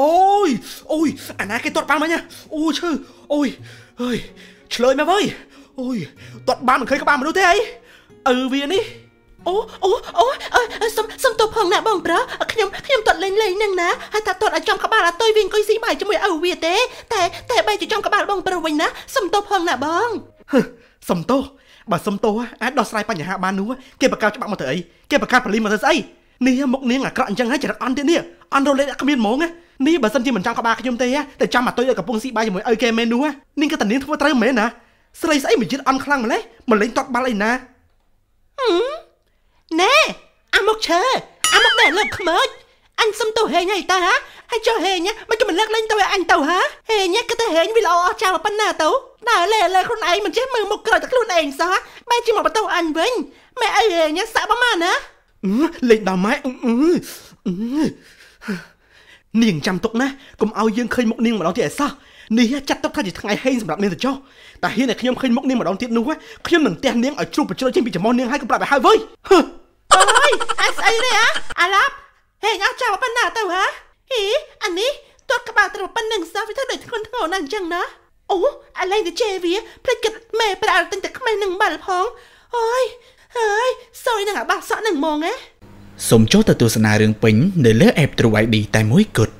អូយអូយអាណាគេទាត់បានមិនណាអូឈឺអូយអើយឆ្លើយមកវើយអូយទាត់បានមិនឃើញក្បាលមនុស្សទេអីអឺវានេះអូអូអូសុំសុំទោសផងណាបងប្រុសខ្ញុំខ្ញុំទាត់លេងលេងនឹងណាហើយថាទាត់ឲ្យចំក្បាលអាតុយវិញអង្គុយស៊ីបាយជាមួយឪវាទេតែតែបែរជាចំក្បាលបងប្រុសវិញណាសុំទោសផងណាបងសុំទោសបើសុំទោសអាចដោះស្រាយបញ្ហាបាននោះគេបង្កើតច្បាប់មកទៅអីគេបង្កើតប៉លីមកទៅស្អីនេះមកនាងអាក្រក់អញ្ចឹងហើយចរិតអន់ទៀតនេះអន់រលេតគ្មានហ្មងណានេះបើសិនជាមិនចង់ក្បាលខ្ញុំទេតែចាំអាទុយឲ្យកំពុងស៊ីបាយជាមួយអីគេមែននោះនេះក៏តានាងធ្វើត្រូវមែនណាស្រីស្អីមិនជិតអន់ខ្លាំងម្លេះមិនលេងតតបាល់អីណាណែអាមកឈើអាមកដែលលើកខ្មោចអញសុំទៅហេងហើយតាហើយចុះហេងមិនចាំលើកលែងទៅឲ្យអញទៅហាហេងគឺទៅហេងវាល្អអស់ចាស់ប៉ុណ្ណាទៅដើរលេលេខ្លួនឯងមិនចេះមើលមុខក្រោយតែខ្លួនឯងសោះបែរជាមកបន្ទោសអញវិញម៉ែអីហេងសាក់ប្រមាណណាលេងដល់ម៉ែអឺនាងចាំទុកណាកុំឲ្យយើងឃើញមុខនាងម្ដងទៀតឯសោះនេះចាត់ទុកថាជាថ្ងៃហេងសម្រាប់នាងទៅចុះតែហ៊ានតែខ្ញុំឃើញមុខនាងម្ដងទៀតនោះខ្ញុំនឹងទះនាងឲ្យជ្រុះបញ្ជ្រុលចេញពីចំហនាងហើយកុំប្រាប់ឲ្យហើយវើយអូយអាស្អីនេះហ៎អាឡាប់ហេងអស់ចាំប៉ុណ្ណាទៅហ៎អីអានេះទាត់ក្បាលត្រប៉ុណ្្នឹងសោះវាធ្វើដូចធ្ងន់ធ្ងរណាស់អញ្ចឹងណាអូអាឡែងទៅជេរវាភ្លេចគិតមេប្រាល់ទិញតែក្មេងនឹងបាល់ផងអូយហើយសយនឹងអាបាសក់នឹងហ្មងហ៎សូមចុចទៅទស្សនារឿងពេញនៅលើ App True ID តែមួយគត់